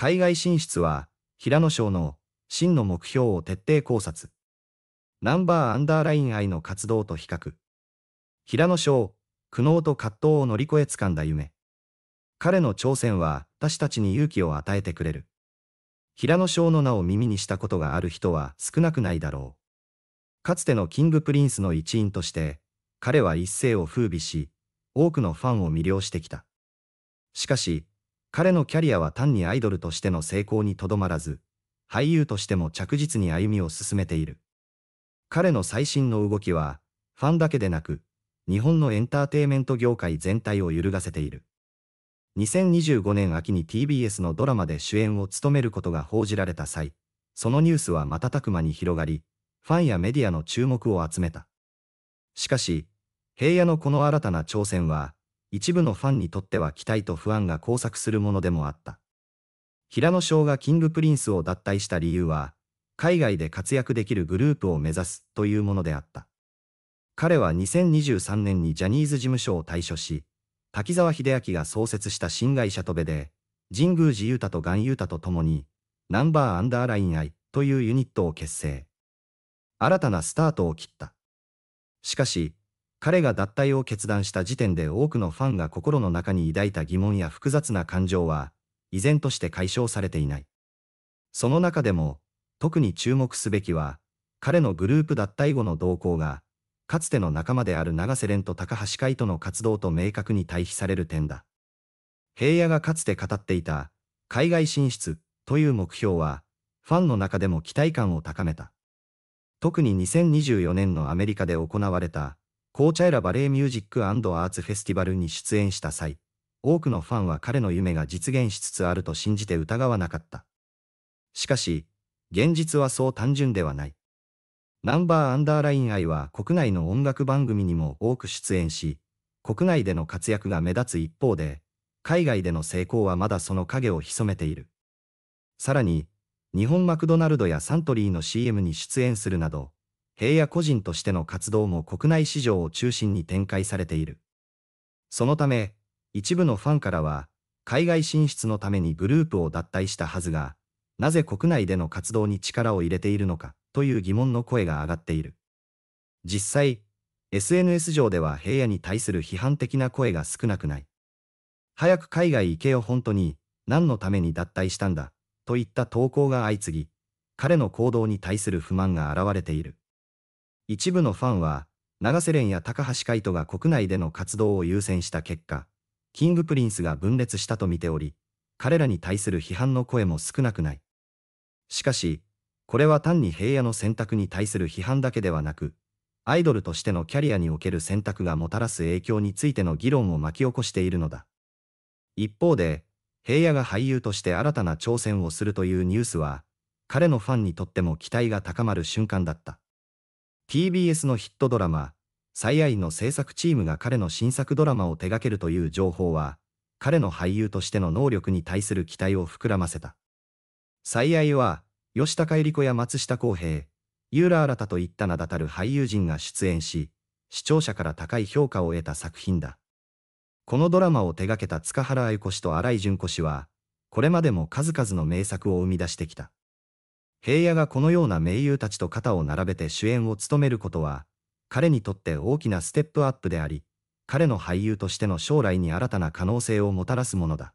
海外進出は、平野省の真の目標を徹底考察。ナンバーアンダーライン愛の活動と比較。平野翔、苦悩と葛藤を乗り越えつかんだ夢。彼の挑戦は私たちに勇気を与えてくれる。平野翔の名を耳にしたことがある人は少なくないだろう。かつてのキングプリンスの一員として、彼は一世を風靡し、多くのファンを魅了してきた。しかし、彼のキャリアは単にアイドルとしての成功にとどまらず、俳優としても着実に歩みを進めている。彼の最新の動きは、ファンだけでなく、日本のエンターテイメント業界全体を揺るがせている。2025年秋に TBS のドラマで主演を務めることが報じられた際、そのニュースは瞬く間に広がり、ファンやメディアの注目を集めた。しかし、平野のこの新たな挑戦は、一部のファンにとっては期待と不安が交錯するものでもあった。平野翔がキングプリンスを脱退した理由は、海外で活躍できるグループを目指すというものであった。彼は2023年にジャニーズ事務所を退所し、滝沢秀明が創設した新会社とべで、神宮寺雄太と岩雄太と共に、ナンバーアンダーライン愛というユニットを結成。新たなスタートを切った。しかし、彼が脱退を決断した時点で多くのファンが心の中に抱いた疑問や複雑な感情は、依然として解消されていない。その中でも、特に注目すべきは、彼のグループ脱退後の動向が、かつての仲間である長瀬廉と高橋海との活動と明確に対比される点だ。平野がかつて語っていた、海外進出という目標は、ファンの中でも期待感を高めた。特に2024年のアメリカで行われた紅茶ラバレーミュージックアーツフェスティバルに出演した際、多くのファンは彼の夢が実現しつつあると信じて疑わなかった。しかし、現実はそう単純ではない。ナンバーアンダーライン愛は国内の音楽番組にも多く出演し、国内での活躍が目立つ一方で、海外での成功はまだその影を潜めている。さらに、日本マクドナルドやサントリーの CM に出演するなど、平野個人としての活動も国内市場を中心に展開されている。そのため、一部のファンからは、海外進出のためにグループを脱退したはずが、なぜ国内での活動に力を入れているのかという疑問の声が上がっている。実際、SNS 上では平野に対する批判的な声が少なくない。早く海外行けよ本当に、何のために脱退したんだ、といった投稿が相次ぎ、彼の行動に対する不満が現れている。一部のファンは、長瀬廉や高橋海人が国内での活動を優先した結果、キングプリンスが分裂したと見ており、彼らに対する批判の声も少なくない。しかし、これは単に平野の選択に対する批判だけではなく、アイドルとしてのキャリアにおける選択がもたらす影響についての議論を巻き起こしているのだ。一方で、平野が俳優として新たな挑戦をするというニュースは、彼のファンにとっても期待が高まる瞬間だった。TBS のヒットドラマ、最愛の制作チームが彼の新作ドラマを手掛けるという情報は、彼の俳優としての能力に対する期待を膨らませた。最愛は、吉高由里子や松下洸平、ユーラ・新ラタといった名だたる俳優陣が出演し、視聴者から高い評価を得た作品だ。このドラマを手掛けた塚原愛子氏と新井淳子氏は、これまでも数々の名作を生み出してきた。平野がこのような名優たちと肩を並べて主演を務めることは、彼にとって大きなステップアップであり、彼の俳優としての将来に新たな可能性をもたらすものだ。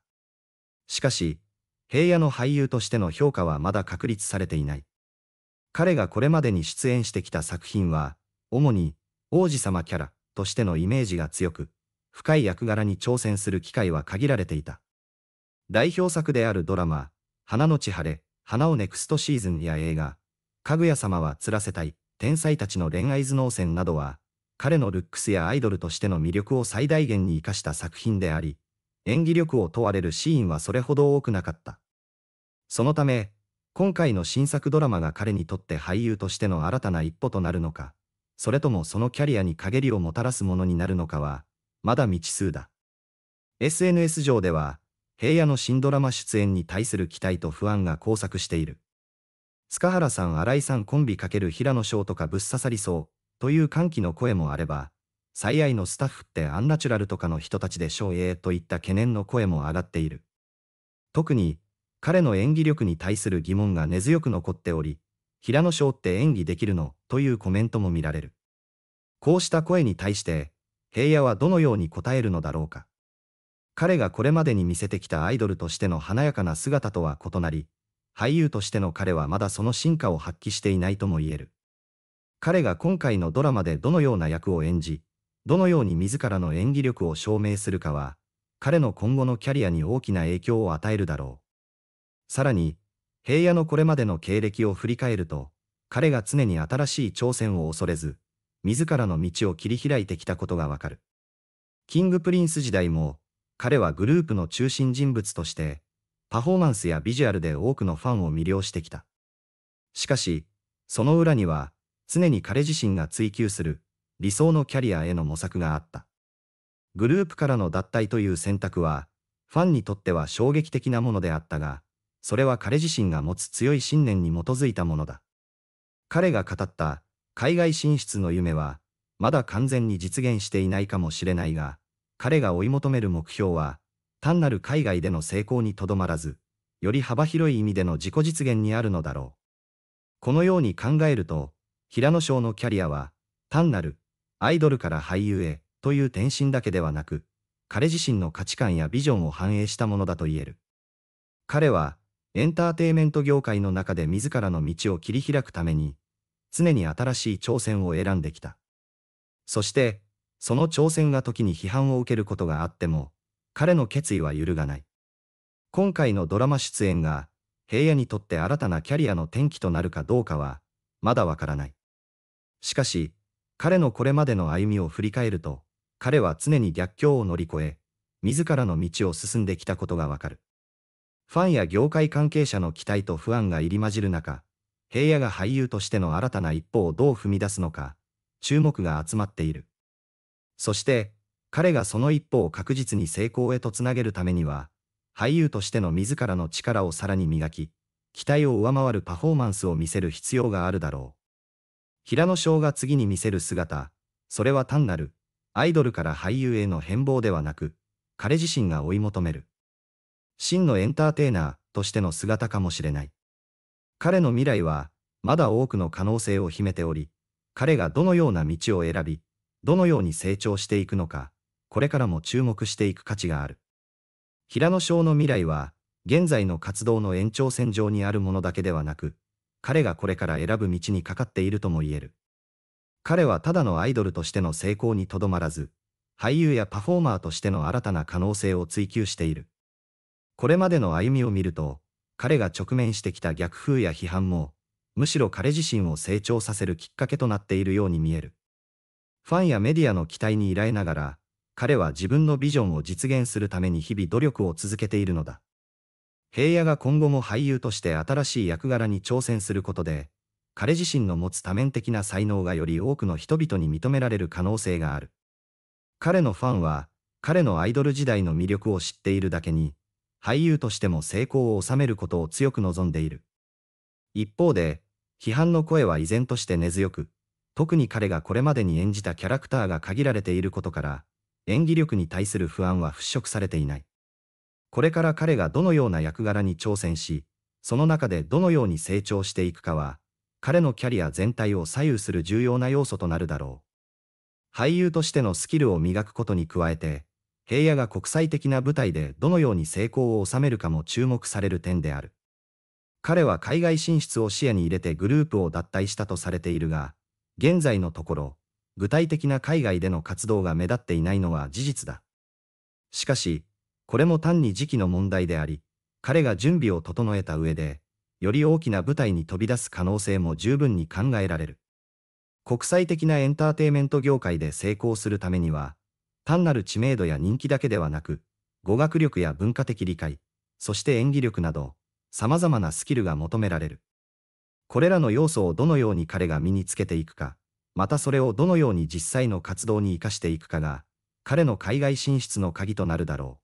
しかし、平野の俳優としての評価はまだ確立されていない。彼がこれまでに出演してきた作品は、主に王子様キャラとしてのイメージが強く、深い役柄に挑戦する機会は限られていた。代表作であるドラマ、花のち晴れ花をネクストシーズンや映画、かぐや様は釣らせたい、天才たちの恋愛頭脳戦などは、彼のルックスやアイドルとしての魅力を最大限に活かした作品であり、演技力を問われるシーンはそれほど多くなかった。そのため、今回の新作ドラマが彼にとって俳優としての新たな一歩となるのか、それともそのキャリアに陰りをもたらすものになるのかは、まだ未知数だ。SNS 上では、平野の新ドラマ出演に対する期待と不安が交錯している。塚原さん新井さんコンビ×平野翔とかぶっ刺さりそうという歓喜の声もあれば、最愛のスタッフってアンナチュラルとかの人たちでしょうえーといった懸念の声も上がっている。特に、彼の演技力に対する疑問が根強く残っており、平野翔って演技できるのというコメントも見られる。こうした声に対して、平野はどのように答えるのだろうか。彼がこれまでに見せてきたアイドルとしての華やかな姿とは異なり、俳優としての彼はまだその進化を発揮していないとも言える。彼が今回のドラマでどのような役を演じ、どのように自らの演技力を証明するかは、彼の今後のキャリアに大きな影響を与えるだろう。さらに、平野のこれまでの経歴を振り返ると、彼が常に新しい挑戦を恐れず、自らの道を切り開いてきたことがわかる。キングプリンス時代も、彼はグループの中心人物として、パフォーマンスやビジュアルで多くのファンを魅了してきた。しかし、その裏には、常に彼自身が追求する、理想のキャリアへの模索があった。グループからの脱退という選択は、ファンにとっては衝撃的なものであったが、それは彼自身が持つ強い信念に基づいたものだ。彼が語った海外進出の夢は、まだ完全に実現していないかもしれないが、彼が追い求める目標は、単なる海外での成功にとどまらず、より幅広い意味での自己実現にあるのだろう。このように考えると、平野翔のキャリアは、単なる、アイドルから俳優へ、という転身だけではなく、彼自身の価値観やビジョンを反映したものだと言える。彼は、エンターテイメント業界の中で自らの道を切り開くために、常に新しい挑戦を選んできた。そして、その挑戦が時に批判を受けることがあっても、彼の決意は揺るがない。今回のドラマ出演が、平野にとって新たなキャリアの転機となるかどうかは、まだわからない。しかし、彼のこれまでの歩みを振り返ると、彼は常に逆境を乗り越え、自らの道を進んできたことがわかる。ファンや業界関係者の期待と不安が入り混じる中、平野が俳優としての新たな一歩をどう踏み出すのか、注目が集まっている。そして、彼がその一歩を確実に成功へとつなげるためには、俳優としての自らの力をさらに磨き、期待を上回るパフォーマンスを見せる必要があるだろう。平野翔が次に見せる姿、それは単なる、アイドルから俳優への変貌ではなく、彼自身が追い求める。真のエンターテイナーとしての姿かもしれない。彼の未来は、まだ多くの可能性を秘めており、彼がどのような道を選び、どのように成長していくのか、これからも注目していく価値がある。平野翔の未来は、現在の活動の延長線上にあるものだけではなく、彼がこれから選ぶ道にかかっているとも言える。彼はただのアイドルとしての成功にとどまらず、俳優やパフォーマーとしての新たな可能性を追求している。これまでの歩みを見ると、彼が直面してきた逆風や批判も、むしろ彼自身を成長させるきっかけとなっているように見える。ファンやメディアの期待に依頼ながら、彼は自分のビジョンを実現するために日々努力を続けているのだ。平野が今後も俳優として新しい役柄に挑戦することで、彼自身の持つ多面的な才能がより多くの人々に認められる可能性がある。彼のファンは、彼のアイドル時代の魅力を知っているだけに、俳優としても成功を収めることを強く望んでいる。一方で、批判の声は依然として根強く、特に彼がこれまでに演じたキャラクターが限られていることから、演技力に対する不安は払拭されていない。これから彼がどのような役柄に挑戦し、その中でどのように成長していくかは、彼のキャリア全体を左右する重要な要素となるだろう。俳優としてのスキルを磨くことに加えて、平野が国際的な舞台でどのように成功を収めるかも注目される点である。彼は海外進出を視野に入れてグループを脱退したとされているが、現在のところ、具体的な海外での活動が目立っていないのは事実だ。しかし、これも単に時期の問題であり、彼が準備を整えた上で、より大きな舞台に飛び出す可能性も十分に考えられる。国際的なエンターテイメント業界で成功するためには、単なる知名度や人気だけではなく、語学力や文化的理解、そして演技力など、様々なスキルが求められる。これらの要素をどのように彼が身につけていくか、またそれをどのように実際の活動に活かしていくかが、彼の海外進出の鍵となるだろう。